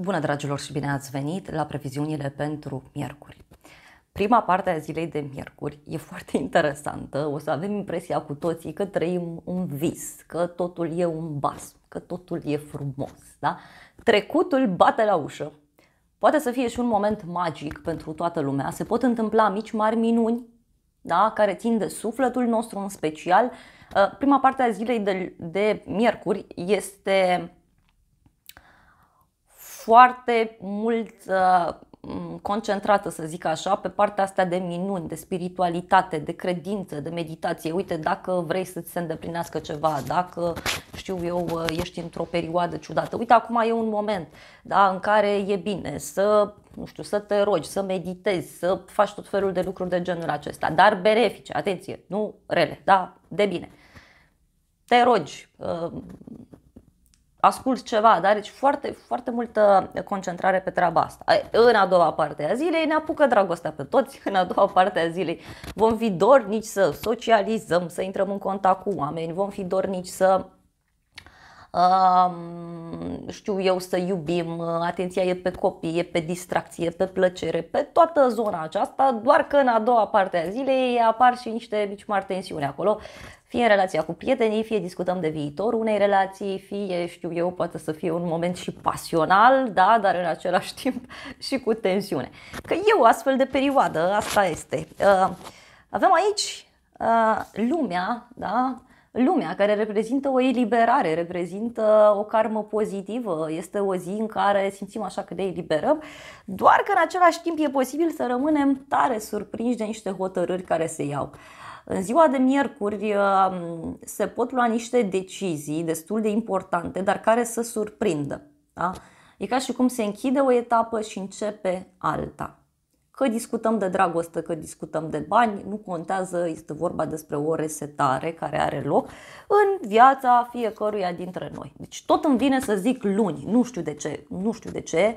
Bună, dragilor, și bine ați venit la previziunile pentru miercuri. Prima parte a zilei de miercuri e foarte interesantă. O să avem impresia cu toții că trăim un vis, că totul e un bas, că totul e frumos. Da? Trecutul bate la ușă. Poate să fie și un moment magic pentru toată lumea. Se pot întâmpla mici, mari minuni da? care țin de sufletul nostru în special. Uh, prima parte a zilei de, de miercuri este foarte mult uh, concentrată, să zic așa, pe partea asta de minuni, de spiritualitate, de credință, de meditație. Uite, dacă vrei să-ți se îndeplinească ceva, dacă, știu eu, uh, ești într-o perioadă ciudată. Uite, acum e un moment da, în care e bine să, nu știu, să te rogi, să meditezi, să faci tot felul de lucruri de genul acesta, dar benefice, atenție, nu rele, da, de bine. Te rogi, uh, ascult ceva, dar deci foarte, foarte multă concentrare pe treaba asta. În a doua parte a zilei ne apucă dragostea pe toți, în a doua parte a zilei vom fi dornici să socializăm, să intrăm în contact cu oameni, vom fi dornici să um, știu eu, să iubim, uh, atenția e pe copii, e pe distracție, pe plăcere, pe toată zona aceasta, doar că în a doua parte a zilei apar și niște mici mari tensiuni acolo, fie în relația cu prietenii, fie discutăm de viitor unei relații, fie, știu eu, poate să fie un moment și pasional, da, dar în același timp și cu tensiune. Că eu astfel de perioadă, asta este. Uh, avem aici uh, lumea, da, lumea, care reprezintă o eliberare, reprezintă o karmă pozitivă, este o zi în care simțim așa că ne eliberăm, doar că în același timp e posibil să rămânem tare surprinși de niște hotărâri care se iau. În ziua de miercuri se pot lua niște decizii destul de importante, dar care să surprindă. Da? E ca și cum se închide o etapă și începe alta. Că discutăm de dragoste, că discutăm de bani, nu contează, este vorba despre o resetare care are loc în viața fiecăruia dintre noi. Deci tot îmi vine să zic luni, nu știu de ce, nu știu de ce,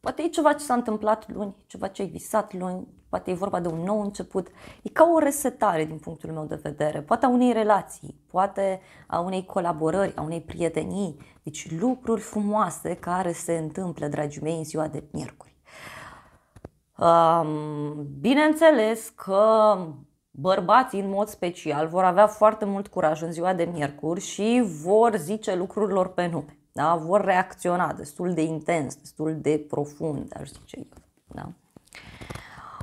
Poate e ceva ce s-a întâmplat luni, ceva ce ai visat luni, poate e vorba de un nou început. E ca o resetare din punctul meu de vedere, poate a unei relații, poate a unei colaborări, a unei prietenii. Deci lucruri frumoase care se întâmplă, dragii mei, în ziua de miercuri. Bineînțeles că bărbații în mod special vor avea foarte mult curaj în ziua de miercuri și vor zice lucrurilor pe nume da? vor reacționa destul de intens, destul de profund, aș zice eu. Da?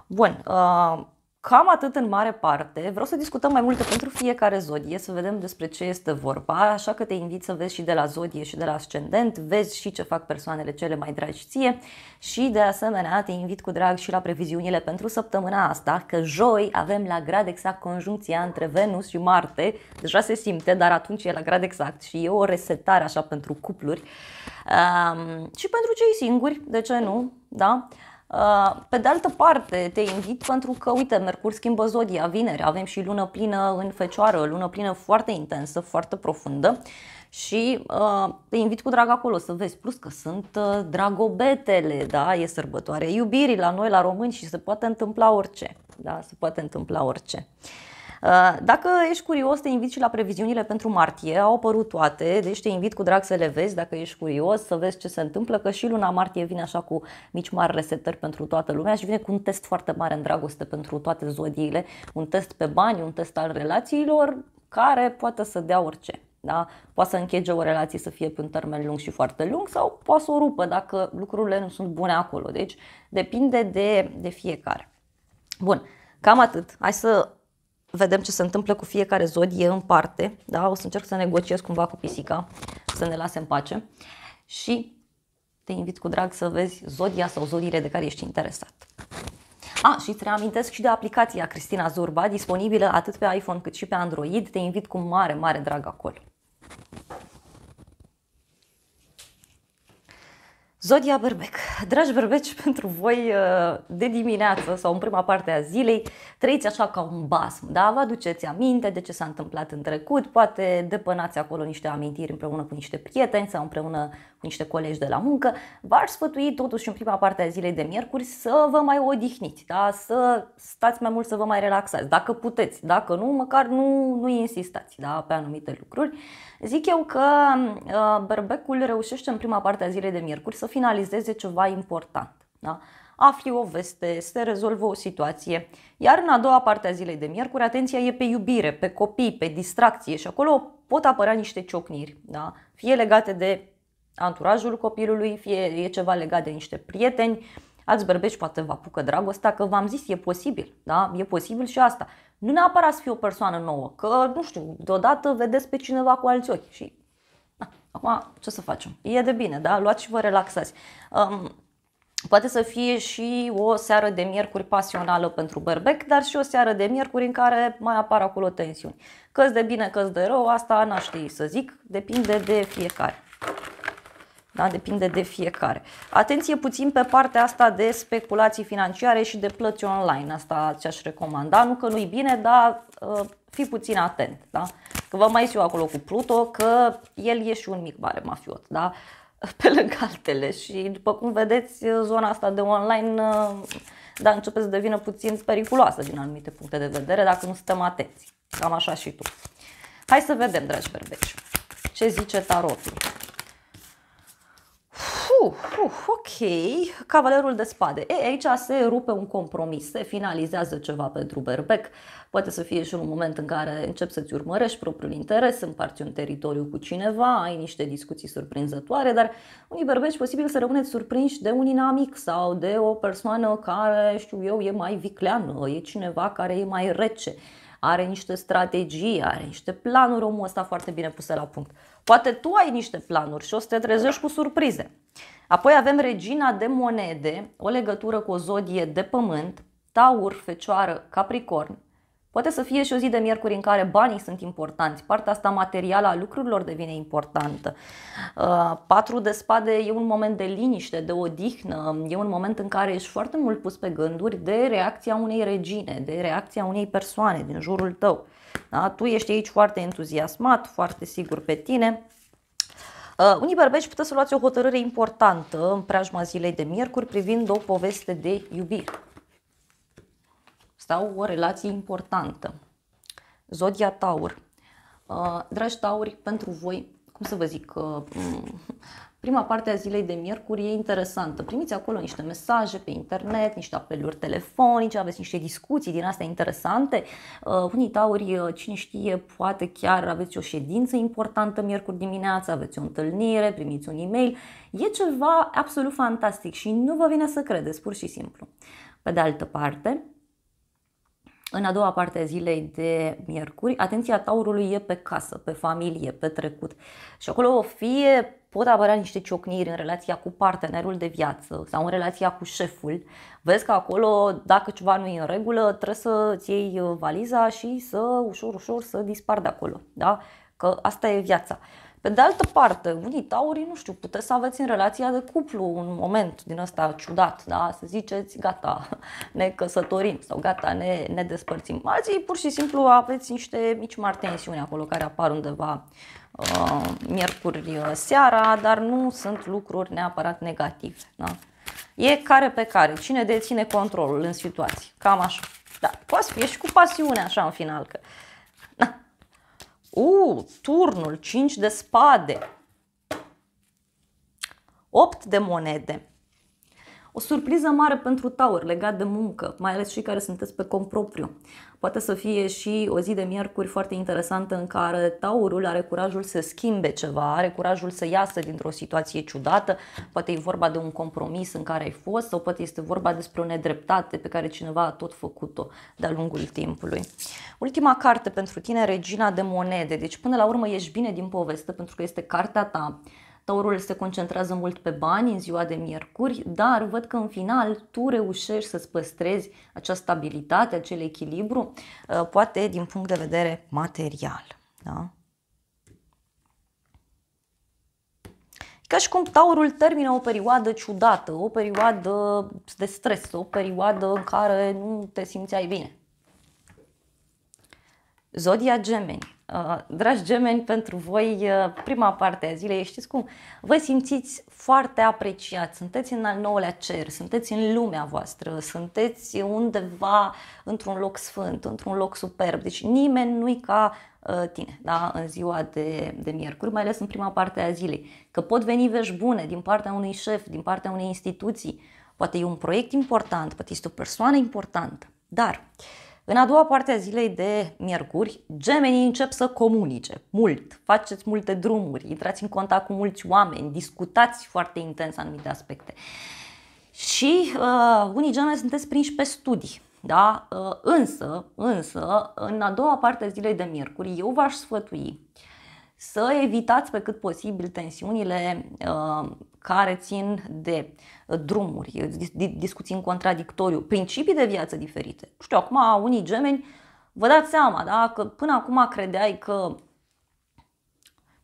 Bun, uh, Cam atât în mare parte. Vreau să discutăm mai multe pentru fiecare zodie, să vedem despre ce este vorba, așa că te invit să vezi și de la zodie și de la ascendent, vezi și ce fac persoanele cele mai dragi ție și de asemenea te invit cu drag și la previziunile pentru săptămâna asta, că joi avem la grad exact conjuncția între Venus și Marte, deja se simte, dar atunci e la grad exact și e o resetare așa pentru cupluri um, și pentru cei singuri, de ce nu, da? Uh, pe de altă parte, te invit pentru că, uite, Mercur schimbă zodia vineri, avem și lună plină în fecioară, lună plină foarte intensă, foarte profundă și uh, te invit cu drag acolo să vezi. Plus că sunt uh, dragobetele, da, e sărbătoare iubirii la noi, la români și se poate întâmpla orice. Da, se poate întâmpla orice. Uh, Uh, dacă ești curios, te invit și la previziunile pentru martie, au apărut toate, deci te invit cu drag să le vezi dacă ești curios, să vezi ce se întâmplă, că și luna martie vine așa cu mici mari resetări pentru toată lumea și vine cu un test foarte mare în dragoste pentru toate zodiile, un test pe bani, un test al relațiilor, care poate să dea orice. Da? Poate să închege o relație să fie pe un termen lung și foarte lung sau poate să o rupă dacă lucrurile nu sunt bune acolo. Deci depinde de, de fiecare. Bun, cam atât. Hai să vedem ce se întâmplă cu fiecare zodie în parte, da? o să încerc să negociez cumva cu pisica, să ne lase în pace și te invit cu drag să vezi zodia sau zodiile de care ești interesat. A, și îți reamintesc și de aplicația Cristina Zurba, disponibilă atât pe iPhone cât și pe Android, te invit cu mare, mare drag acolo. Zodia Berbec. Dragi berbeci, pentru voi uh, de dimineață sau în prima parte a zilei trăiți așa ca un basm, da? Vă aduceți aminte de ce s-a întâmplat în trecut, poate depănați acolo niște amintiri împreună cu niște prieteni sau împreună cu niște colegi de la muncă. v ar sfătui totuși în prima parte a zilei de miercuri să vă mai odihniți, da? Să stați mai mult, să vă mai relaxați, dacă puteți, dacă nu, măcar nu, nu insistați da? pe anumite lucruri. Zic eu că uh, berbecul reușește în prima parte a zilei de miercuri să finalizeze ceva important. Da? A fi o veste, se rezolvă o situație. Iar în a doua parte a zilei de miercuri, atenția e pe iubire, pe copii, pe distracție și acolo pot apărea niște ciocniri, da? fie legate de anturajul copilului, fie e ceva legat de niște prieteni, Ați bărbeci poate vă apucă dragostea, că v-am zis, e posibil, da? E posibil și asta. Nu neapărat să fie o persoană nouă, că, nu știu, deodată vedeți pe cineva cu alți ochi și Acum, ce să facem? E de bine, da? Luați și vă relaxați. Um, Poate să fie și o seară de miercuri pasională pentru berbec, dar și o seară de miercuri în care mai apar acolo tensiuni. Căs de bine, căs de rău, asta n-aș ști să zic, depinde de fiecare. Da, depinde de fiecare. Atenție puțin pe partea asta de speculații financiare și de plăți online. Asta ți-aș recomanda. Nu că nu-i bine, dar uh, fi puțin atent. Da? Vă mai știu acolo cu Pluto că el e și un mic mare mafiot, da? pe lângă altele și după cum vedeți zona asta de online uh, da, începe să devină puțin periculoasă din anumite puncte de vedere dacă nu suntem atenți. Cam așa și tu. Hai să vedem, dragi berbeci, ce zice tarotul. Uh, uh, ok, cavalerul de spade. E, aici se rupe un compromis, se finalizează ceva pentru Berbec. Poate să fie și un moment în care începi să-ți urmărești propriul interes, împarți un teritoriu cu cineva, ai niște discuții surprinzătoare, dar unii berbeci posibil să rămâneți surprinși de un inamic sau de o persoană care, știu eu, e mai vicleană, e cineva care e mai rece, are niște strategii, are niște planuri, omul ăsta foarte bine puse la punct. Poate tu ai niște planuri și o să te trezești cu surprize. Apoi avem regina de monede, o legătură cu o zodie de pământ, taur, fecioară, capricorn. Poate să fie și o zi de miercuri în care banii sunt importanți, partea asta materială a lucrurilor devine importantă. Uh, patru de spade e un moment de liniște, de odihnă, e un moment în care ești foarte mult pus pe gânduri de reacția unei regine, de reacția unei persoane din jurul tău. Da? Tu ești aici foarte entuziasmat, foarte sigur pe tine, Uh, unii berbeci puteți să luați o hotărâre importantă în preajma zilei de miercuri privind o poveste de iubire sau o relație importantă. Zodia Taur. Uh, dragi Tauri, pentru voi, cum să vă zic, uh, prima parte a zilei de miercuri e interesantă. Primiți acolo niște mesaje pe internet, niște apeluri telefonice, aveți niște discuții din astea interesante. Uh, unii tauri, uh, cine știe, poate chiar aveți o ședință importantă miercuri dimineața, aveți o întâlnire, primiți un e-mail. E ceva absolut fantastic și nu vă vine să credeți, pur și simplu. Pe de altă parte, în a doua parte a zilei de miercuri, atenția taurului e pe casă, pe familie, pe trecut. Și acolo fie pot apărea niște ciocniri în relația cu partenerul de viață sau în relația cu șeful. Vezi că acolo, dacă ceva nu e în regulă, trebuie să-ți iei uh, valiza și să ușor, ușor să dispar de acolo. Da? Că asta e viața. Pe de altă parte, unii taurii, nu știu, puteți să aveți în relația de cuplu un moment din ăsta ciudat, da? Să ziceți, gata, ne căsătorim sau gata, ne, ne despărțim. Alții pur și simplu aveți niște mici mari tensiuni acolo care apar undeva uh, miercuri uh, seara, dar nu sunt lucruri neapărat negative, da? E care pe care, cine deține controlul în situații, cam așa. Da, poți fi și cu pasiune așa în final, că uh, U, turnul, 5 de spade, 8 de monede. O surpriză mare pentru Taur legat de muncă, mai ales cei care sunteți pe cont propriu. Poate să fie și o zi de miercuri foarte interesantă în care Taurul are curajul să schimbe ceva, are curajul să iasă dintr-o situație ciudată, poate e vorba de un compromis în care ai fost sau poate este vorba despre o nedreptate pe care cineva a tot făcut-o de-a lungul timpului. Ultima carte pentru tine, Regina de Monede, deci până la urmă ești bine din poveste pentru că este cartea ta, Taurul se concentrează mult pe bani în ziua de miercuri, dar văd că în final tu reușești să-ți păstrezi acea stabilitate, acel echilibru, uh, poate din punct de vedere material. Da? Ca și cum taurul termină o perioadă ciudată, o perioadă de stres, o perioadă în care nu te simțeai bine. Zodia Gemeni Uh, dragi gemeni, pentru voi uh, prima parte a zilei, știți cum? Vă simțiți foarte apreciați, sunteți în al nouălea cer, sunteți în lumea voastră, sunteți undeva într-un loc sfânt, într-un loc superb, deci nimeni nu-i ca uh, tine, da? în ziua de, de miercuri, mai ales în prima parte a zilei. Că pot veni vești bune din partea unui șef, din partea unei instituții, poate e un proiect important, poate este o persoană importantă, dar uh, în a doua parte a zilei de miercuri, gemenii încep să comunice mult, faceți multe drumuri, intrați în contact cu mulți oameni, discutați foarte intens anumite aspecte. Și uh, unii gemeni sunteți prinși pe studii. Da? Uh, însă, însă, în a doua parte a zilei de miercuri, eu v-aș sfătui să evitați pe cât posibil tensiunile uh, care țin de uh, drumuri, discuții în contradictoriu, principii de viață diferite. Nu știu, acum unii gemeni, vă dați seama, da? că până acum credeai că,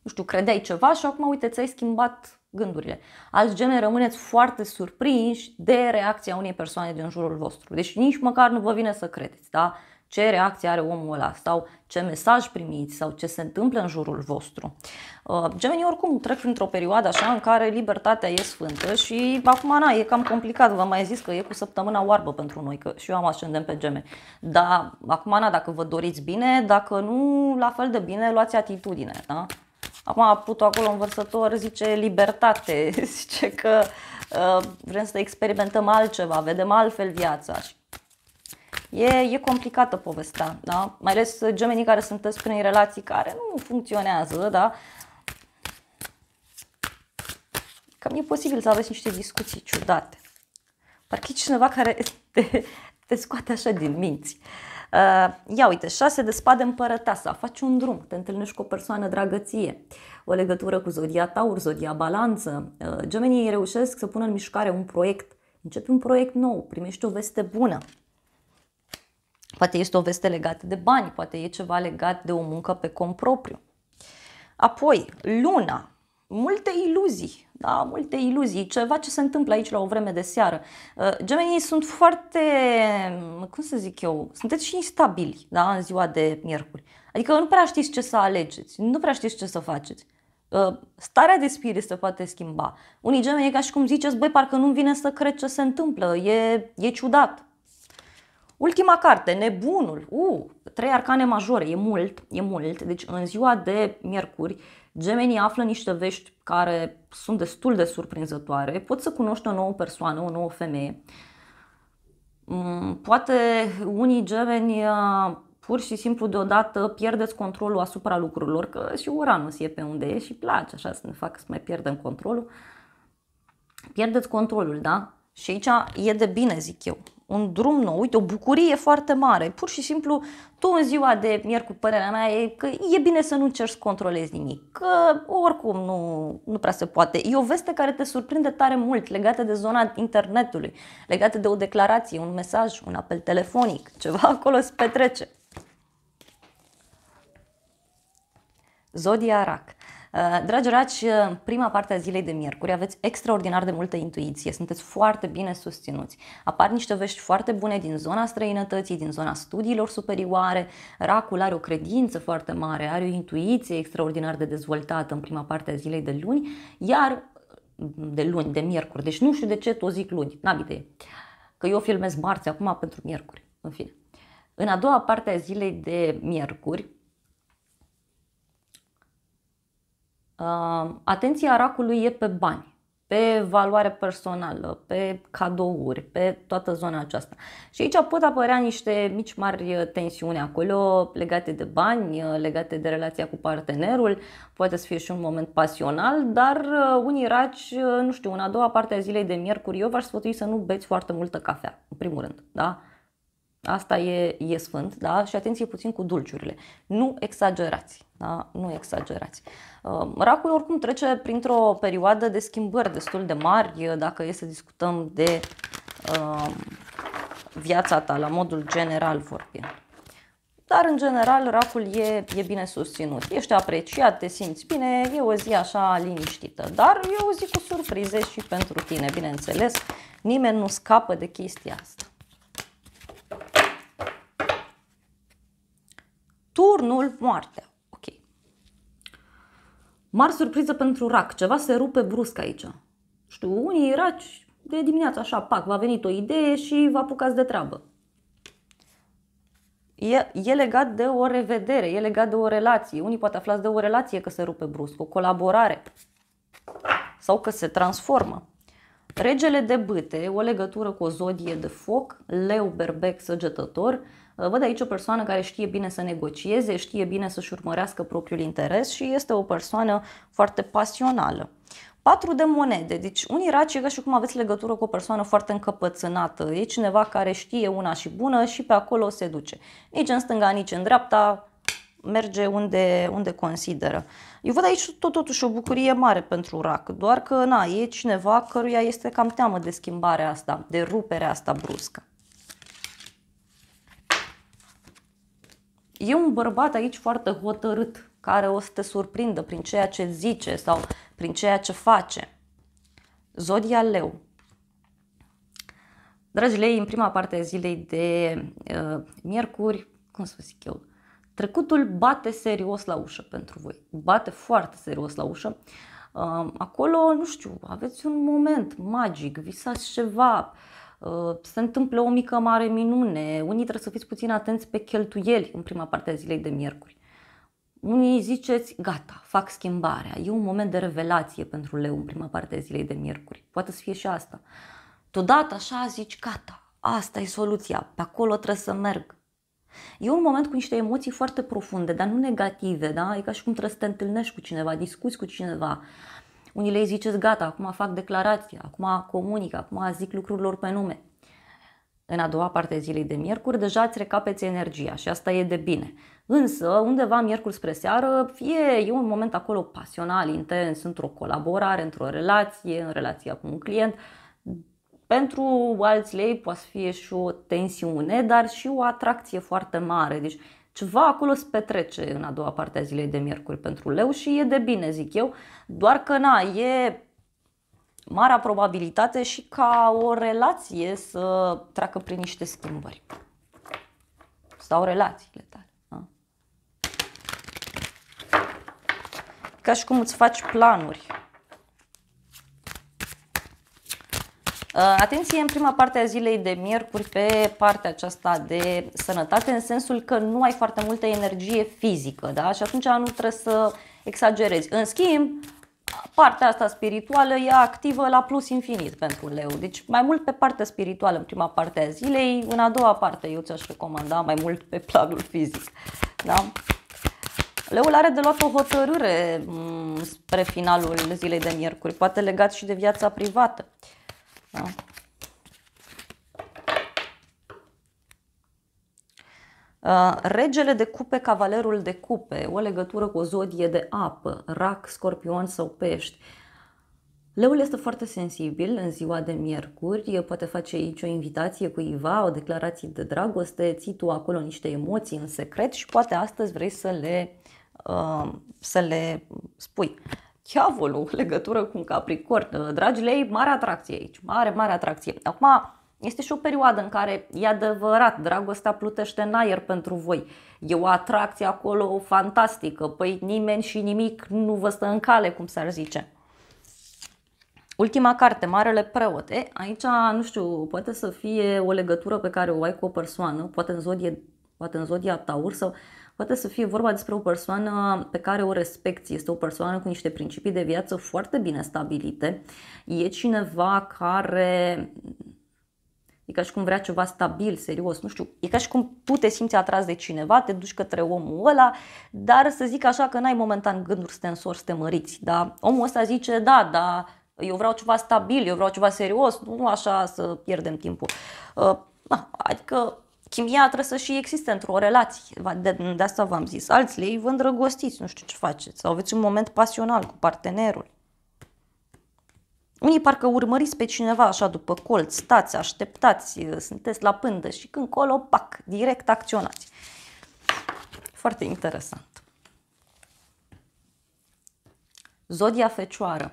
nu știu, credeai ceva și acum, uite, ți-ai schimbat gândurile. Alți gemeni rămâneți foarte surprinși de reacția unei persoane din jurul vostru. Deci nici măcar nu vă vine să credeți, da? ce reacție are omul ăla sau ce mesaj primiți sau ce se întâmplă în jurul vostru. Uh, gemenii oricum trec printr-o perioadă așa în care libertatea e sfântă și acum na, e cam complicat, Vă mai zis că e cu săptămâna oarbă pentru noi, că și eu am ascendent pe gemeni. Dar acum na, dacă vă doriți bine, dacă nu, la fel de bine luați atitudine. Da? Acum putut acolo în vărsător zice libertate, zice că uh, vrem să experimentăm altceva, vedem altfel viața și E, e complicată povestea, da? Mai ales uh, gemenii care sunteți prin relații care nu funcționează, da? Cam e posibil să aveți niște discuții ciudate. Parcă e cineva care te, te scoate așa din minți. Uh, ia uite, șase de spade împărăteasa, faci un drum, te întâlnești cu o persoană dragăție, o legătură cu zodia taur, zodia balanță. Uh, gemenii reușesc să pună în mișcare un proiect, începi un proiect nou, primești o veste bună. Poate este o veste legată de bani, poate e ceva legat de o muncă pe cont propriu. Apoi, luna. Multe iluzii, da, multe iluzii, ceva ce se întâmplă aici la o vreme de seară. Uh, gemenii sunt foarte, cum să zic eu, sunteți și instabili da, în ziua de miercuri. Adică nu prea știți ce să alegeți, nu prea știți ce să faceți. Uh, starea de spirit se poate schimba. Unii gemeni e ca și cum ziceți, băi, parcă nu vine să cred ce se întâmplă, e, e ciudat. Ultima carte, Nebunul, uh, trei arcane majore, e mult, e mult. Deci în ziua de miercuri, gemenii află niște vești care sunt destul de surprinzătoare. Poți să cunoști o nouă persoană, o nouă femeie. Mm, poate unii gemeni uh, pur și simplu deodată pierdeți controlul asupra lucrurilor, că și Uranus e pe unde e și place așa să ne facă să mai pierdem controlul. Pierdeți controlul, da? Și aici e de bine, zic eu un drum nou, uite, o bucurie foarte mare. Pur și simplu, tu în ziua de miercuri, părerea mea e că e bine să nu încerci să controlezi nimic, că oricum nu, nu prea se poate. E o veste care te surprinde tare mult, legată de zona internetului, legată de o declarație, un mesaj, un apel telefonic, ceva acolo se petrece. Zodia Rac. Uh, dragi raci, uh, prima parte a zilei de miercuri aveți extraordinar de multă intuiție, sunteți foarte bine susținuți. Apar niște vești foarte bune din zona străinătății, din zona studiilor superioare. Racul are o credință foarte mare, are o intuiție extraordinar de dezvoltată în prima parte a zilei de luni, iar mm, de luni, de miercuri. Deci nu știu de ce tot zic luni, n-am idee. Că eu filmez marți acum pentru miercuri, în fine. În a doua parte a zilei de miercuri, Atenția racului e pe bani pe valoare personală, pe cadouri, pe toată zona aceasta. Și aici pot apărea niște mici mari uh, tensiuni acolo legate de bani, uh, legate de relația cu partenerul, poate să fie și un moment pasional, dar uh, unii raci, nu știu, în a doua parte a zilei de miercuri, eu v-aș sfătui să nu beți foarte multă cafea, în primul rând, da? Asta e, e sfânt, da? Și atenție puțin cu dulciurile. Nu exagerați, da? Nu exagerați. Uh, racul oricum trece printr-o perioadă de schimbări destul de mari, uh, dacă e să discutăm de uh, viața ta, la modul general vorbind. Dar, în general, racul e, e bine susținut. Ești apreciat, te simți bine, e o zi așa liniștită. Dar e o zi cu surprize și pentru tine, bineînțeles. Nimeni nu scapă de chestia asta. Turnul moartea. Ok. Mar surpriză pentru rac. Ceva se rupe brusc aici. Știu, unii raci de dimineață așa, pac, v-a venit o idee și vă apucați de treabă. E, e legat de o revedere, e legat de o relație. Unii poate aflați de o relație că se rupe brusc, o colaborare sau că se transformă. Regele de bâte, o legătură cu o zodie de foc, leu, berbec, săgetător, Văd aici o persoană care știe bine să negocieze, știe bine să-și urmărească propriul interes și este o persoană foarte pasională. Patru de monede, deci unii raci e ca și cum aveți legătură cu o persoană foarte încăpățânată, e cineva care știe una și bună și pe acolo se duce. Nici în stânga, nici în dreapta, merge unde, unde consideră. Eu văd aici tot, totuși o bucurie mare pentru RAC, doar că na, e cineva căruia este cam teamă de schimbarea asta, de ruperea asta bruscă. E un bărbat aici foarte hotărât, care o să te surprindă prin ceea ce zice sau prin ceea ce face. Zodia Leu. Dragii lei, în prima parte a zilei de uh, miercuri, cum să zic eu, Trecutul bate serios la ușă pentru voi, bate foarte serios la ușă. Acolo, nu știu, aveți un moment magic, visați ceva, uh, se întâmplă o mică mare minune, unii trebuie să fiți puțin atenți pe cheltuieli în prima parte a zilei de miercuri. Unii ziceți, gata, fac schimbarea, e un moment de revelație pentru leu în prima parte a zilei de miercuri, poate să fie și asta. Totodată așa zici, gata, asta e soluția, pe acolo trebuie să merg, E un moment cu niște emoții foarte profunde, dar nu negative, da? E ca și cum trebuie să te întâlnești cu cineva, discuți cu cineva. Unii le ziceți, gata, acum fac declarație, acum comunic, acum zic lucrurilor pe nume. În a doua parte a zilei de miercuri, deja îți recapeți energia și asta e de bine. Însă, undeva miercuri spre seară, fie e un moment acolo pasional, intens, într-o colaborare, într-o relație, în relația cu un client, pentru alți lei poate fi și o tensiune, dar și o atracție foarte mare. Deci ceva acolo se petrece în a doua parte a zilei de miercuri pentru leu și e de bine, zic eu, doar că na, e marea probabilitate și ca o relație să treacă prin niște schimbări. Sau relațiile tale. A? Ca și cum îți faci planuri Uh, atenție în prima parte a zilei de miercuri pe partea aceasta de sănătate, în sensul că nu ai foarte multă energie fizică da? și atunci nu trebuie să exagerezi. În schimb, partea asta spirituală e activă la plus infinit pentru leu. Deci mai mult pe partea spirituală în prima parte a zilei, în a doua parte eu ți-aș recomanda mai mult pe planul fizic. Da? Leul are de luat o hotărâre mm, spre finalul zilei de miercuri, poate legat și de viața privată. Uh, da. Uh, regele de cupe, cavalerul de cupe, o legătură cu o zodie de apă, rac, scorpion sau pești. Leul este foarte sensibil în ziua de miercuri, poate face aici o invitație cuiva, o declarație de dragoste, ții tu acolo niște emoții în secret și poate astăzi vrei să le, uh, să le spui diavolul legătură cu un capricorn. Dragile ei, mare atracție aici, mare, mare atracție. Acum, este și o perioadă în care e adevărat, dragostea plutește în aer pentru voi. E o atracție acolo fantastică, păi nimeni și nimic nu vă stă în cale, cum s-ar zice. Ultima carte, Marele Preote, E, aici, nu știu, poate să fie o legătură pe care o ai cu o persoană, poate în zodie, poate în zodia Taur sau poate să fie vorba despre o persoană pe care o respecti, este o persoană cu niște principii de viață foarte bine stabilite, e cineva care E ca și cum vrea ceva stabil, serios, nu știu, e ca și cum tu te simți atras de cineva, te duci către omul ăla, dar să zic așa că n-ai momentan gânduri să te însori, să te măriți, da? Omul ăsta zice, da, da, eu vreau ceva stabil, eu vreau ceva serios, nu așa să pierdem timpul. Uh, adică chimia trebuie să și existe într-o relație. De, de asta v-am zis. Alții lei vă îndrăgostiți, nu știu ce faceți. Sau aveți un moment pasional cu partenerul. Unii parcă urmăriți pe cineva așa după colț, stați, așteptați, uh, sunteți la pândă și când colo, pac, direct acționați. Foarte interesant. Zodia Fecioară.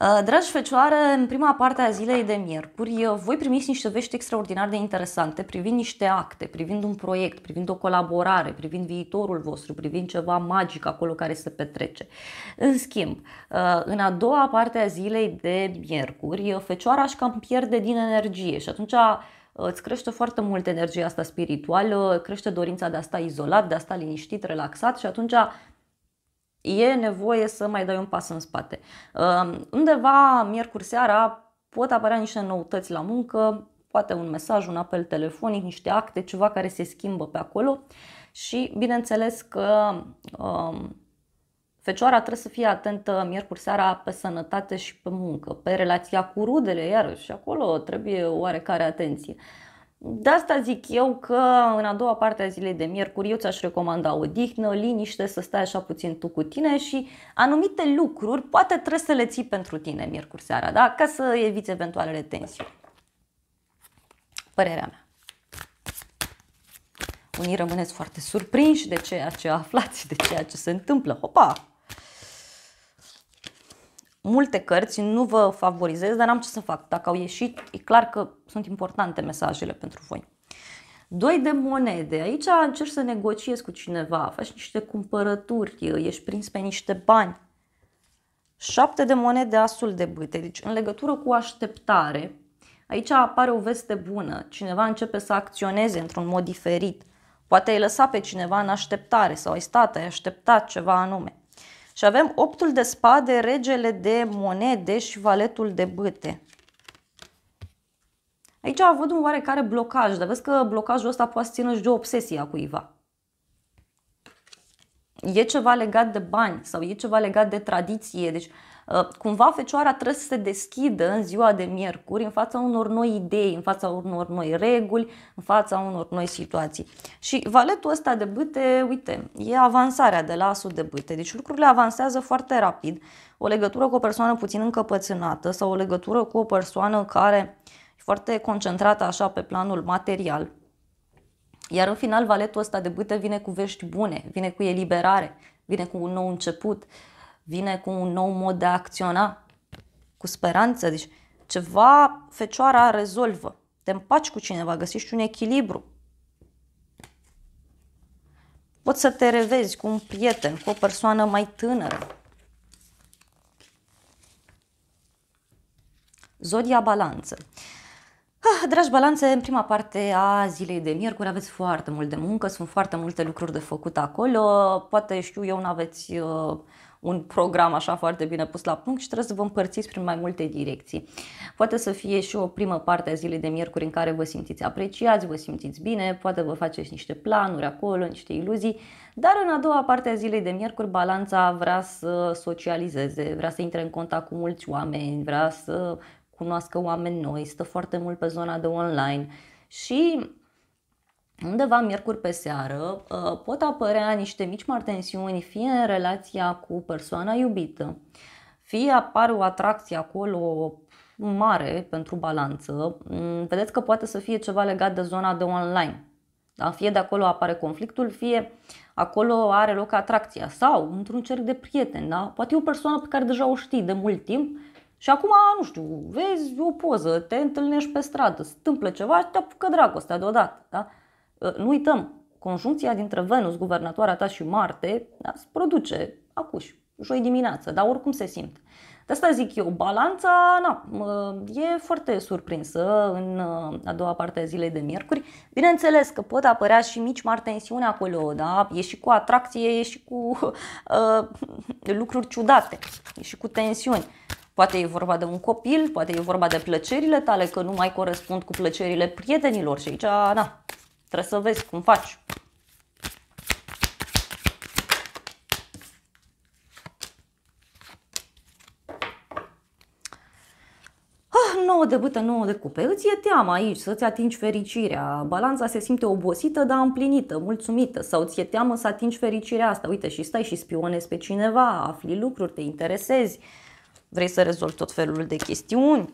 Uh, dragi fecioare, în prima parte a zilei de miercuri, uh, voi primiți niște vești extraordinar de interesante privind niște acte, privind un proiect, privind o colaborare, privind viitorul vostru, privind ceva magic acolo care se petrece. În schimb, uh, în a doua parte a zilei de miercuri, fecioara își cam pierde din energie și atunci îți crește foarte mult energia asta spirituală, crește dorința de a sta izolat, de a sta liniștit, relaxat și atunci e nevoie să mai dai un pas în spate. Undeva miercuri seara pot apărea niște noutăți la muncă, poate un mesaj, un apel telefonic, niște acte, ceva care se schimbă pe acolo și bineînțeles că fecioara trebuie să fie atentă miercuri seara pe sănătate și pe muncă, pe relația cu rudele, iarăși acolo trebuie oarecare atenție. Uh, de asta zic eu că în a doua parte a zilei de miercuri eu ți-aș recomanda o dihnă, liniște, să stai așa puțin tu cu tine și anumite lucruri poate trebuie să le ții pentru tine miercuri seara, da? ca să eviți eventualele tensiuni. Părerea mea. Unii rămâneți foarte surprinși de ceea ce aflați, de ceea ce se întâmplă. Hopa! multe cărți, nu vă favorizez, dar n-am ce să fac. Dacă au ieșit, e clar că sunt importante mesajele pentru voi. Doi de monede. Aici încerci să negociezi cu cineva, faci niște cumpărături, ești prins pe niște bani. Șapte de monede, asul de bâte. Deci, în legătură cu așteptare, aici apare o veste bună. Cineva începe să acționeze într-un mod diferit. Poate ai lăsat pe cineva în așteptare sau ai stat, ai așteptat ceva anume. Și avem optul de spade, regele de monede și valetul de băte. Aici a avut un oarecare blocaj, dar vezi că blocajul ăsta poate să țină și de obsesia cuiva. E ceva legat de bani sau e ceva legat de tradiție, deci Uh, cumva fecioara trebuie să se deschidă în ziua de miercuri în fața unor noi idei, în fața unor noi reguli, în fața unor noi situații. Și valetul ăsta de bâte, uite, e avansarea de la asul de bâte. Deci lucrurile avansează foarte rapid. O legătură cu o persoană puțin încăpățânată sau o legătură cu o persoană care e foarte concentrată așa pe planul material, iar în final, valetul ăsta de bâte vine cu vești bune, vine cu eliberare, vine cu un nou început vine cu un nou mod de a acționa, cu speranță, deci ceva fecioara rezolvă. Te împaci cu cineva, găsești un echilibru. Poți să te revezi cu un prieten, cu o persoană mai tânără. Zodia Balanță. Ah, dragi balanțe, în prima parte a zilei de miercuri aveți foarte mult de muncă, sunt foarte multe lucruri de făcut acolo, poate știu eu, nu aveți uh, un program așa foarte bine pus la punct și trebuie să vă împărțiți prin mai multe direcții. Poate să fie și o primă parte a zilei de miercuri în care vă simțiți apreciați, vă simțiți bine, poate vă faceți niște planuri acolo, niște iluzii, dar în a doua parte a zilei de miercuri balanța vrea să socializeze, vrea să intre în contact cu mulți oameni, vrea să cunoască oameni noi, stă foarte mult pe zona de online și undeva miercuri pe seară uh, pot apărea niște mici mari tensiuni, fie în relația cu persoana iubită, fie apare o atracție acolo mare pentru balanță. Mm, vedeți că poate să fie ceva legat de zona de online. Da? Fie de acolo apare conflictul, fie acolo are loc atracția sau într-un cerc de prieteni. Da? Poate e o persoană pe care deja o știi de mult timp și acum, nu știu, vezi o poză, te întâlnești pe stradă, se întâmplă ceva și te apucă dragostea deodată. Da? Ă, nu uităm, conjuncția dintre Venus, guvernatoarea ta și Marte, da, se produce acuși, joi dimineață, dar oricum se simt. De asta zic eu, balanța na, e foarte surprinsă în ă, a doua parte a zilei de miercuri. Bineînțeles că pot apărea și mici mari tensiuni acolo, da? e și cu atracție, e și cu uh, lucruri ciudate, e și cu tensiuni. Poate e vorba de un copil, poate e vorba de plăcerile tale, că nu mai corespund cu plăcerile prietenilor și aici, na, Trebuie să vezi cum faci. Ah, nouă de bâtă, nouă de cupe. Îți e teamă aici să-ți atingi fericirea. Balanța se simte obosită, dar împlinită, mulțumită. Sau ți e teamă să atingi fericirea asta. Uite și stai și spionezi pe cineva, afli lucruri, te interesezi. Vrei să rezolvi tot felul de chestiuni.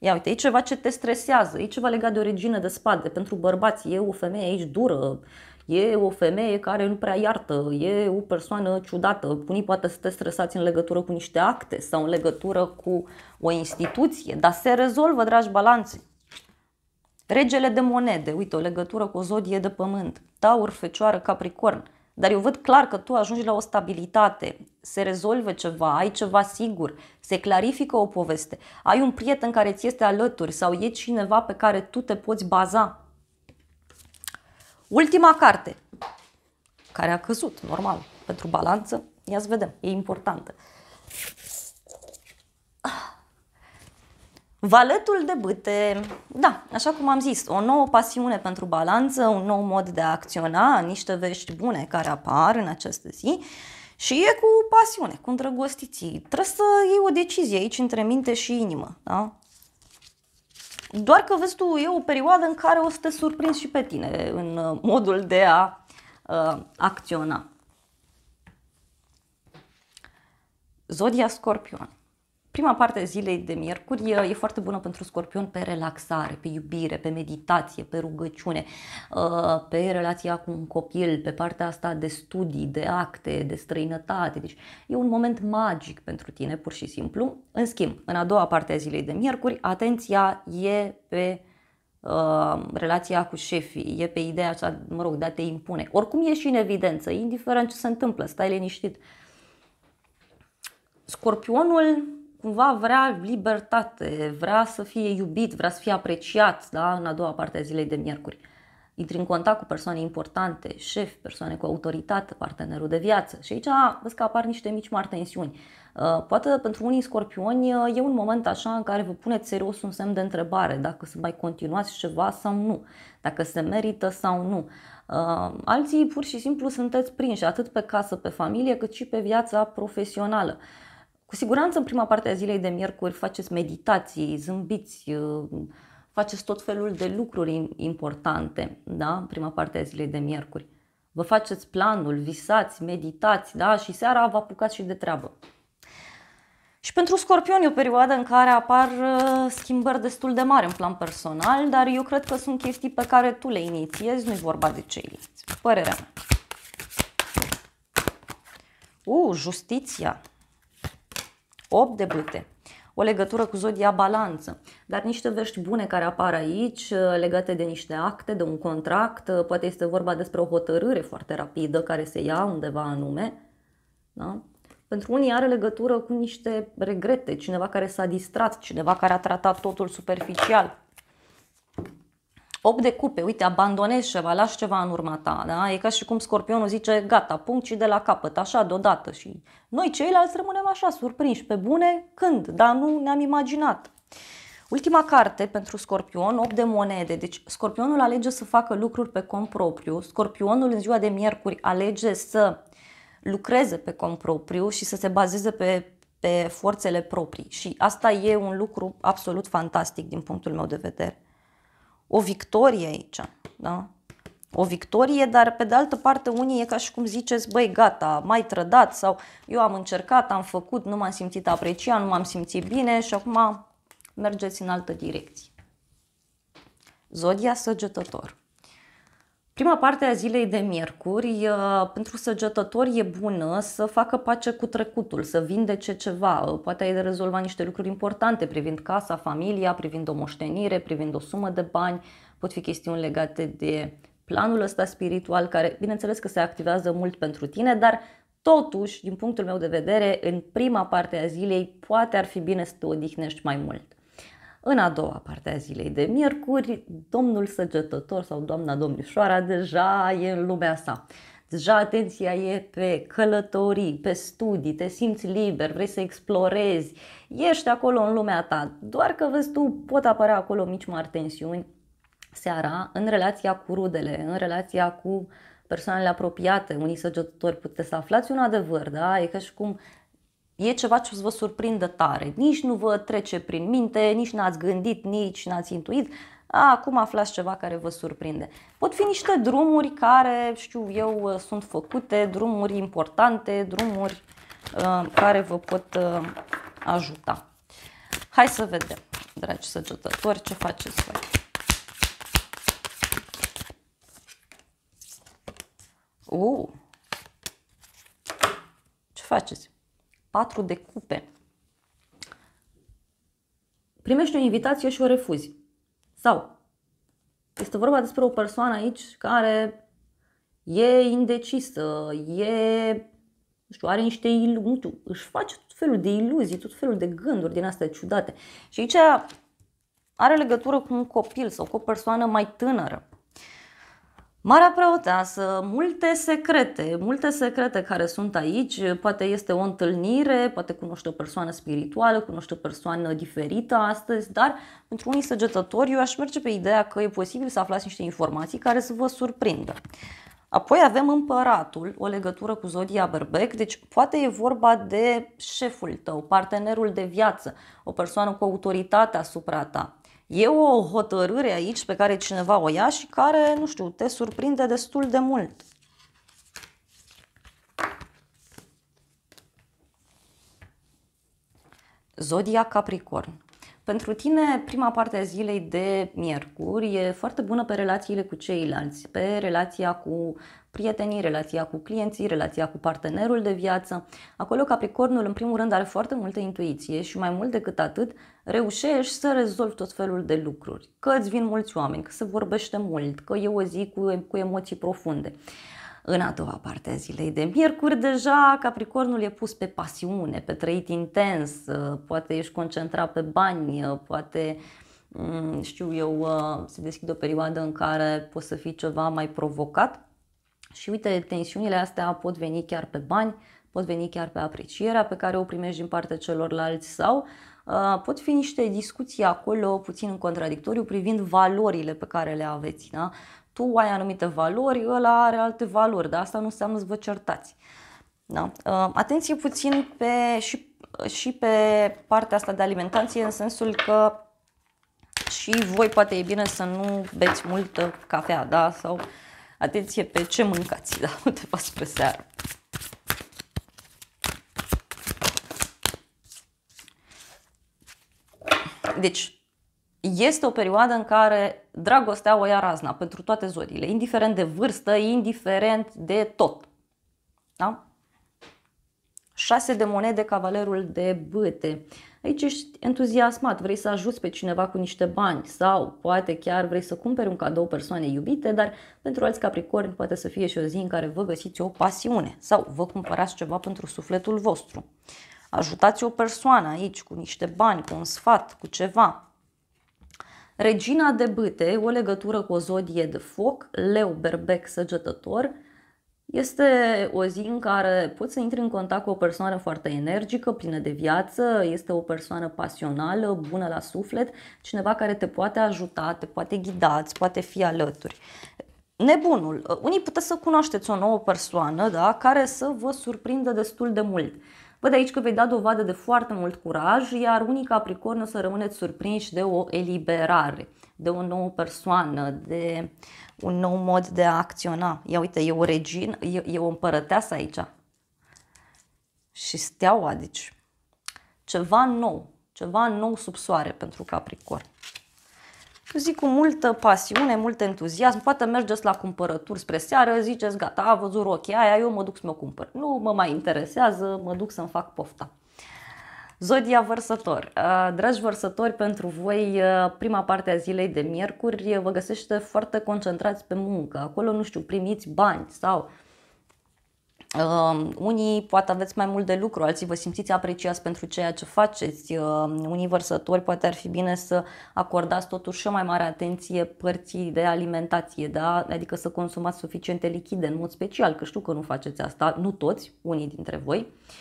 Ia uite, e ceva ce te stresează, e ceva legat de origine de spate. Pentru bărbați e o femeie aici dură, e o femeie care nu prea iartă, e o persoană ciudată. Unii poate să te stresați în legătură cu niște acte sau în legătură cu o instituție, dar se rezolvă, dragi balanțe. Regele de monede, uite, o legătură cu o zodie de pământ, taur, fecioară, capricorn. Dar eu văd clar că tu ajungi la o stabilitate, se rezolvă ceva, ai ceva sigur, se clarifică o poveste, ai un prieten care ți este alături sau e cineva pe care tu te poți baza. Ultima carte, care a căzut, normal, pentru balanță, ia să vedem, e importantă. Valetul de bâte, da, așa cum am zis, o nouă pasiune pentru balanță, un nou mod de a acționa, niște vești bune care apar în această zi. Uh, și e cu pasiune, cu îndrăgostiții. Trebuie să iei o decizie aici între minte și inimă. Da? Doar că, vezi tu, e o perioadă în care o să te surprinzi și pe tine în uh, modul de a uh, acționa. Zodia Scorpion prima parte a zilei de miercuri e, foarte bună pentru scorpion pe relaxare, pe iubire, pe meditație, pe rugăciune, ă, pe relația cu un copil, pe partea asta de studii, de acte, de străinătate. Deci e un moment magic pentru tine, pur și simplu. În schimb, în a doua parte a zilei de miercuri, atenția e pe ă, relația cu șefii, e pe ideea așa, mă rog, de a te impune. Oricum e și în evidență, indiferent ce se întâmplă, stai liniștit. Scorpionul cumva vrea libertate, vrea să fie iubit, vrea să fie apreciat da? în a doua parte a zilei de miercuri. Intri în contact cu persoane importante, șef, persoane cu autoritate, partenerul de viață. Și aici vezi că apar niște mici mari tensiuni. Uh, poate pentru unii scorpioni uh, e un moment așa în care vă puneți serios un semn de întrebare dacă să mai continuați ceva sau nu, dacă se merită sau nu. Uh, alții pur și simplu sunteți prinși atât pe casă, pe familie, cât și pe viața profesională. Cu siguranță în prima parte a zilei de miercuri faceți meditații, zâmbiți, uh, faceți tot felul de lucruri importante, da? În prima parte a zilei de miercuri. Vă faceți planul, visați, meditați, da? Și seara vă apucați și de treabă. Și pentru Scorpion e o perioadă în care apar uh, schimbări destul de mari în plan personal, dar eu cred că sunt chestii pe care tu le inițiezi, nu-i vorba de ceilalți. Părerea mea. U, uh, justiția. 8 de bâte, o legătură cu zodia balanță, dar niște vești bune care apar aici uh, legate de niște acte, de un contract, uh, poate este vorba despre o hotărâre foarte rapidă care se ia undeva anume. Da? Pentru unii are legătură cu niște regrete, cineva care s-a distrat, cineva care a tratat totul superficial. 8 de cupe, uite, abandonezi ceva, lași ceva în urma ta, da? E ca și cum scorpionul zice, gata, punct și de la capăt, așa, deodată. Și noi ceilalți rămânem așa, surprinși, pe bune, când? Dar nu ne-am imaginat. Ultima carte pentru Scorpion, 8 de monede. Deci Scorpionul alege să facă lucruri pe cont propriu. Scorpionul în ziua de miercuri alege să lucreze pe cont propriu și să se bazeze pe, pe forțele proprii. Și asta e un lucru absolut fantastic din punctul meu de vedere o victorie aici, da? O victorie, dar pe de altă parte unii e ca și cum ziceți, băi gata, mai trădat sau eu am încercat, am făcut, nu m-am simțit apreciat, nu m-am simțit bine și acum mergeți în altă direcție. Zodia săgetător. Prima parte a zilei de miercuri, uh, pentru săgetători e bună să facă pace cu trecutul, să vindece ceva. Uh, poate ai de rezolvat niște lucruri importante privind casa, familia, privind o moștenire, privind o sumă de bani. Pot fi chestiuni legate de planul ăsta spiritual, care bineînțeles că se activează mult pentru tine, dar totuși, din punctul meu de vedere, în prima parte a zilei, poate ar fi bine să te odihnești mai mult. În a doua parte a zilei de miercuri, domnul săgetător sau doamna domnișoara deja e în lumea sa. Deja atenția e pe călătorii, pe studii, te simți liber, vrei să explorezi, ești acolo în lumea ta, doar că vezi tu, pot apărea acolo mici mari tensiuni seara în relația cu rudele, în relația cu persoanele apropiate, unii săgetători puteți să aflați un adevăr, da? E ca și cum e ceva ce vă surprindă tare. Nici nu vă trece prin minte, nici n-ați gândit, nici n-ați intuit. A, acum aflați ceva care vă surprinde. Pot fi niște drumuri care, știu eu, uh, sunt făcute, drumuri importante, drumuri uh, care vă pot uh, ajuta. Hai să vedem, dragi săgetători, ce faceți voi. Uh, ce faceți? patru de cupe. Primești o invitație și o refuzi. Sau este vorba despre o persoană aici care e indecisă, e, nu știu, are niște iluzii, își face tot felul de iluzii, tot felul de gânduri din astea ciudate. Și aici are legătură cu un copil sau cu o persoană mai tânără Marea preoteasă, multe secrete, multe secrete care sunt aici, poate este o întâlnire, poate cunoște o persoană spirituală, cunoște o persoană diferită astăzi, dar pentru unii săgetători eu aș merge pe ideea că e posibil să aflați niște informații care să vă surprindă. Apoi avem împăratul, o legătură cu zodia berbec, deci poate e vorba de șeful tău, partenerul de viață, o persoană cu autoritate asupra ta. E o hotărâre aici pe care cineva o ia și care, nu știu, te surprinde destul de mult. Zodia Capricorn. Pentru tine, prima parte a zilei de miercuri e foarte bună pe relațiile cu ceilalți, pe relația cu prietenii, relația cu clienții, relația cu partenerul de viață. Acolo Capricornul, în primul rând, are foarte multă intuiție și mai mult decât atât, reușești să rezolvi tot felul de lucruri. Că îți vin mulți oameni, că se vorbește mult, că e o zi cu, cu emoții profunde. În a doua parte a zilei de miercuri, deja Capricornul e pus pe pasiune, pe trăit intens, ă, poate ești concentrat pe bani, ă, poate mm, știu eu, ă, se deschide o perioadă în care poți să fii ceva mai provocat și uite, tensiunile astea pot veni chiar pe bani, pot veni chiar pe aprecierea pe care o primești din partea celorlalți sau uh, pot fi niște discuții acolo puțin în contradictoriu privind valorile pe care le aveți. Da? tu ai anumite valori, ăla are alte valori, dar asta nu înseamnă să vă certați. Da? Ă, atenție puțin pe, și, și pe partea asta de alimentație, în sensul că și voi poate e bine să nu beți multă cafea, da? Sau atenție pe ce mâncați, da? faci spre seară. Deci, este o perioadă în care dragostea o ia razna pentru toate zodiile, indiferent de vârstă, indiferent de tot. Da? 6 de monede, cavalerul de băte. Aici ești entuziasmat, vrei să ajuți pe cineva cu niște bani sau poate chiar vrei să cumperi un cadou persoanei iubite, dar pentru alți capricorni poate să fie și o zi în care vă găsiți o pasiune sau vă cumpărați ceva pentru sufletul vostru. Ajutați o persoană aici cu niște bani, cu un sfat, cu ceva. Regina de bâte, o legătură cu o zodie de foc, leu, berbec, săgetător, este o zi în care poți să intri în contact cu o persoană foarte energică, plină de viață, este o persoană pasională, bună la suflet, cineva care te poate ajuta, te poate ghida, îți poate fi alături. Nebunul. Unii puteți să cunoașteți o nouă persoană da, care să vă surprindă destul de mult. Văd aici că vei da dovadă de foarte mult curaj, iar unii capricorn o să rămâneți surprinși de o eliberare, de o nouă persoană, de un nou mod de a acționa. Ia uite, e o regină, e, e o împărăteasă aici. Și steaua, deci ceva nou, ceva nou sub soare pentru capricorn zic cu multă pasiune, mult entuziasm, poate mergeți la cumpărături spre seară, ziceți gata, a văzut rochia aia, eu mă duc să mă cumpăr. Nu mă mai interesează, mă duc să-mi fac pofta. Zodia Vărsător. Uh, dragi vărsători, pentru voi uh, prima parte a zilei de miercuri vă găsește foarte concentrați pe muncă. Acolo, nu știu, primiți bani sau uh, Uh, unii poate aveți mai mult de lucru, alții vă simțiți apreciați pentru ceea ce faceți. Uh, unii vărsători poate ar fi bine să acordați totuși și mai mare atenție părții de alimentație, da? adică să consumați suficiente lichide în mod special, că știu că nu faceți asta, nu toți, unii dintre voi. Uh,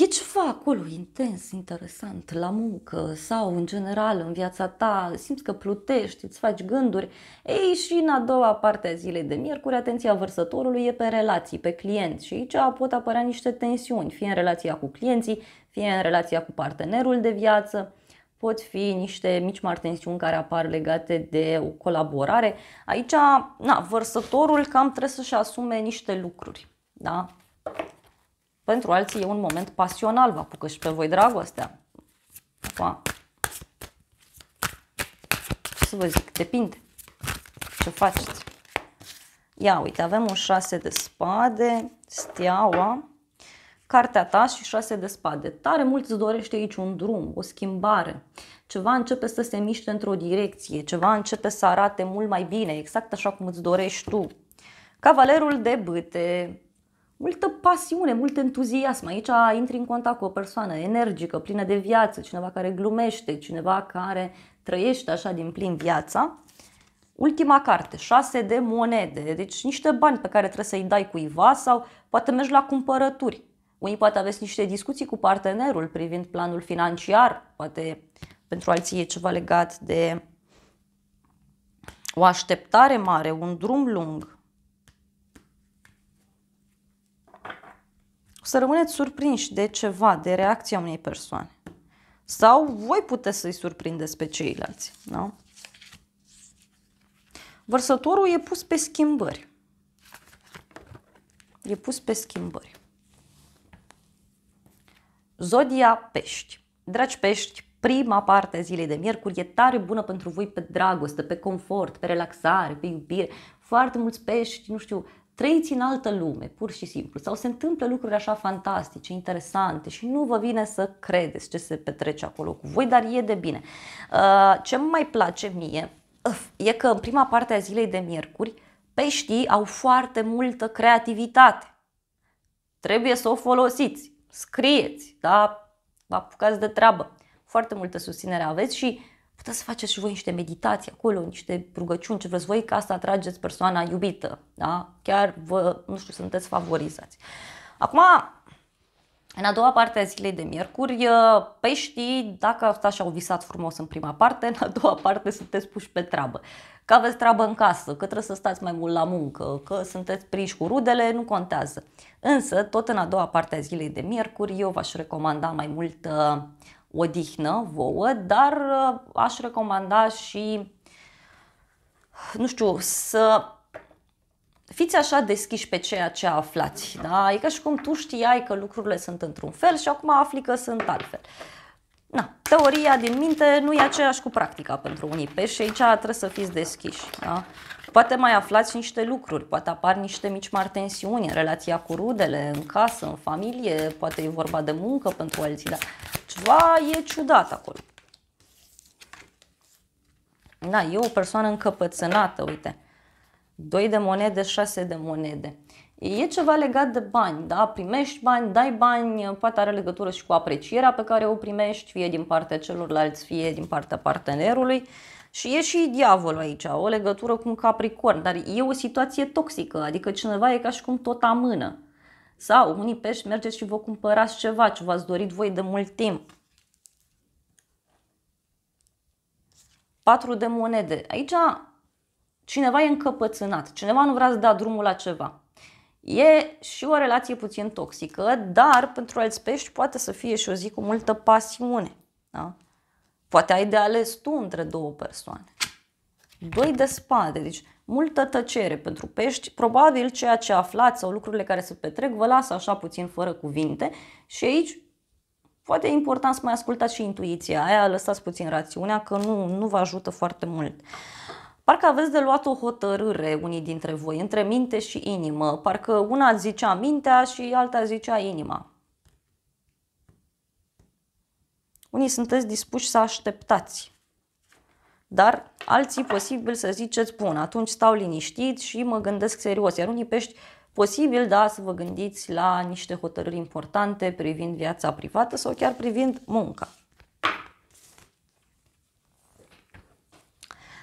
e ceva acolo intens, interesant, la muncă sau în general în viața ta, simți că plutești, îți faci gânduri. Ei, și în a doua parte a zilei de miercuri, atenția vărsătorului e pe relații, pe clienți și aici pot apărea niște tensiuni, fie în relația cu clienții, fie în relația cu partenerul de viață pot fi niște mici mari tensiuni care apar legate de o colaborare. Aici, na, vărsătorul cam trebuie să-și asume niște lucruri. Da? Pentru alții e un moment pasional, vă apucă și pe voi dragostea. Pa. Ce să vă zic, depinde ce faceți. Ia uite, avem un 6 de spade, steaua, cartea ta și 6 de spade. Tare mult îți dorește aici un drum, o schimbare. Ceva începe să se miște într-o direcție, ceva începe să arate mult mai bine, exact așa cum îți dorești tu. Cavalerul de bâte, multă pasiune, mult entuziasm. Aici intri în contact cu o persoană energică, plină de viață, cineva care glumește, cineva care trăiește așa din plin viața. Ultima carte, șase de monede, deci niște bani pe care trebuie să-i dai cuiva sau poate mergi la cumpărături. Unii poate aveți niște discuții cu partenerul privind planul financiar, poate pentru alții e ceva legat de o așteptare mare, un drum lung. o să rămâneți surprinși de ceva, de reacția unei persoane. Sau voi puteți să-i surprindeți pe ceilalți. Da? Vărsătorul e pus pe schimbări. E pus pe schimbări. Zodia Pești. Dragi Pești, prima parte a zilei de miercuri e tare bună pentru voi pe dragoste, pe confort, pe relaxare, pe iubire. Foarte mulți pești, nu știu, trăiți în altă lume, pur și simplu, sau se întâmplă lucruri așa fantastice, interesante și nu vă vine să credeți ce se petrece acolo cu voi, dar e de bine. Uh, ce îmi mai place mie e că în prima parte a zilei de miercuri, peștii au foarte multă creativitate. Trebuie să o folosiți, scrieți, da? Apucați de treabă. Foarte multă susținere aveți și puteți să faceți și voi niște meditații acolo, niște rugăciuni, ce vreți voi, ca să atrageți persoana iubită. Da? Chiar vă, nu știu, sunteți favorizați. Acum, în a doua parte a zilei de miercuri, ă, peștii, dacă asta și-au visat frumos în prima parte, în a doua parte sunteți puși pe treabă. Că aveți treabă în casă, că trebuie să stați mai mult la muncă, că sunteți prinși cu rudele, nu contează. Însă, tot în a doua parte a zilei de miercuri, eu v-aș recomanda mai mult ă, odihnă vouă, dar uh, aș recomanda și, nu știu, să fiți așa deschiși pe ceea ce aflați. Da? E ca și cum tu știai că lucrurile sunt într-un fel și acum afli că sunt altfel. Na, teoria din minte nu e aceeași cu practica pentru unii pești și aici trebuie să fiți deschiși. Da? Poate mai aflați niște lucruri, poate apar niște mici mari tensiuni în relația cu rudele, în casă, în familie, poate e vorba de muncă pentru alții, dar ceva e ciudat acolo. Da, e o persoană încăpățânată, uite. doi de monede, șase de monede. E ceva legat de bani, da? Primești bani, dai bani, poate are legătură și cu aprecierea pe care o primești, fie din partea celorlalți, fie din partea partenerului. Uh, și e și diavolul aici, o legătură cu un capricorn, dar e o situație toxică, adică cineva e ca și cum tot amână. Sau unii pești mergeți și vă cumpărați ceva ce v-ați dorit voi de mult timp. Patru de monede. Aici cineva e încăpățânat, cineva nu vrea să dea drumul la ceva. E și o relație puțin toxică, dar pentru alți pești poate să fie și o zi cu multă pasiune. Da? Poate ai de ales tu între două persoane. Doi de spade, deci multă tăcere pentru pești, probabil ceea ce aflați sau lucrurile care se petrec vă lasă așa puțin fără cuvinte și aici poate e important să mai ascultați și intuiția aia, lăsați puțin rațiunea că nu, nu vă ajută foarte mult. Parcă aveți de luat o hotărâre unii dintre voi, între minte și inimă. Parcă una zicea mintea și alta zicea inima. Unii sunteți dispuși să așteptați, dar alții posibil să ziceți, bun, atunci stau liniștit și mă gândesc serios, iar unii pești posibil, da, să vă gândiți la niște hotărâri importante privind viața privată sau chiar privind munca.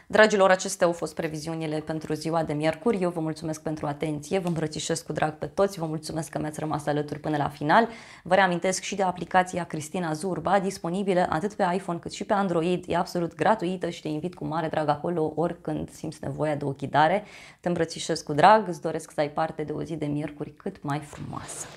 Dragilor, acestea au fost previziunile pentru ziua de miercuri. Eu vă mulțumesc pentru atenție, vă îmbrățișez cu drag pe toți, vă mulțumesc că mi-ați rămas alături până la final. Vă reamintesc și de aplicația Cristina Zurba, disponibilă atât pe iPhone cât și pe Android. E absolut gratuită și te invit cu mare drag acolo oricând simți nevoia de o ghidare. Te îmbrățișez cu drag, îți doresc să ai parte de o zi de miercuri cât mai frumoasă.